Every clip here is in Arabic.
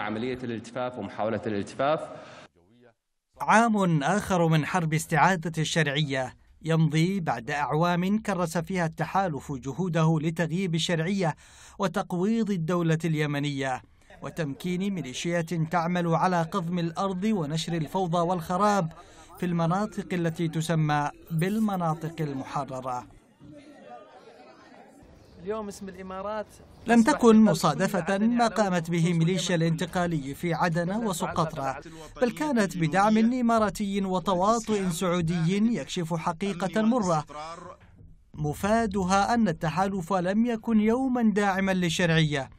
عملية الالتفاف ومحاولة الالتفاف عام آخر من حرب استعادة الشرعية يمضي بعد أعوام كرس فيها التحالف جهوده لتغييب الشرعية وتقويض الدولة اليمنية وتمكين ميليشيات تعمل على قضم الأرض ونشر الفوضى والخراب في المناطق التي تسمى بالمناطق المحررة اليوم اسم الإمارات لم تكن مصادفة ما قامت به ميليشيا الانتقالي في عدن وسقطرى بل كانت بدعم إماراتي وتواطؤ سعودي يكشف حقيقة مرة مفادها أن التحالف لم يكن يوما داعما للشرعية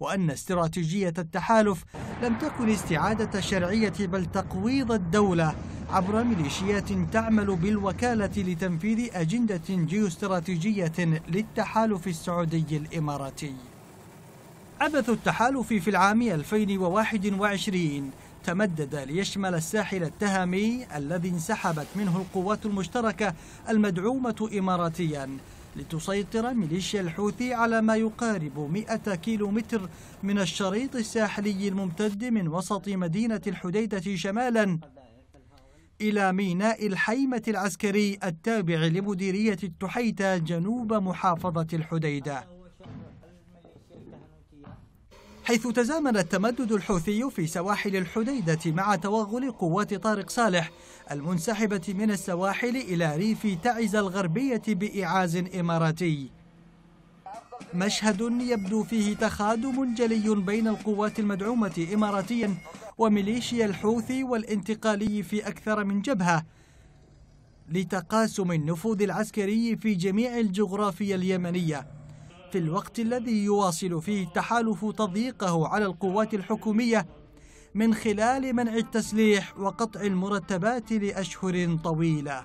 وأن استراتيجية التحالف لم تكن استعادة الشرعية بل تقويض الدولة عبر ميليشيات تعمل بالوكالة لتنفيذ أجندة جيوستراتيجية للتحالف السعودي الإماراتي عبث التحالف في العام 2021 تمدد ليشمل الساحل التهامي الذي انسحبت منه القوات المشتركة المدعومة إماراتياً لتسيطر ميليشيا الحوثي على ما يقارب 100 كيلومتر من الشريط الساحلي الممتد من وسط مدينة الحديدة شمالا إلى ميناء الحيمة العسكري التابع لمديرية التحيتة جنوب محافظة الحديدة حيث تزامن التمدد الحوثي في سواحل الحديدة مع توغل قوات طارق صالح المنسحبة من السواحل إلى ريف تعز الغربية بإعاز إماراتي مشهد يبدو فيه تخادم جلي بين القوات المدعومة إماراتيا وميليشيا الحوثي والانتقالي في أكثر من جبهة لتقاسم النفوذ العسكري في جميع الجغرافيا اليمنية في الوقت الذي يواصل فيه التحالف تضييقه على القوات الحكومية من خلال منع التسليح وقطع المرتبات لأشهر طويلة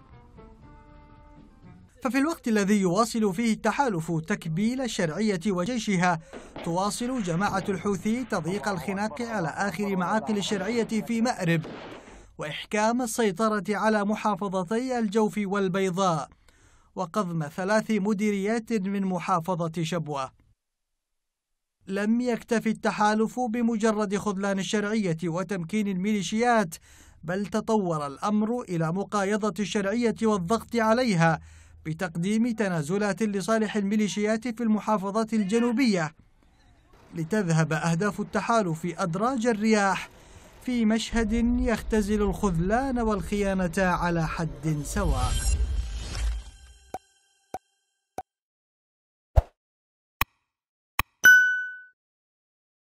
ففي الوقت الذي يواصل فيه التحالف تكبيل الشرعية وجيشها تواصل جماعة الحوثي تضييق الخناق على آخر معاقل الشرعية في مأرب وإحكام السيطرة على محافظتي الجوف والبيضاء وقضم ثلاث مديريات من محافظة شبوة لم يكتف التحالف بمجرد خذلان الشرعية وتمكين الميليشيات بل تطور الأمر إلى مقايضة الشرعية والضغط عليها بتقديم تنازلات لصالح الميليشيات في المحافظات الجنوبية لتذهب أهداف التحالف أدراج الرياح في مشهد يختزل الخذلان والخيانة على حد سواء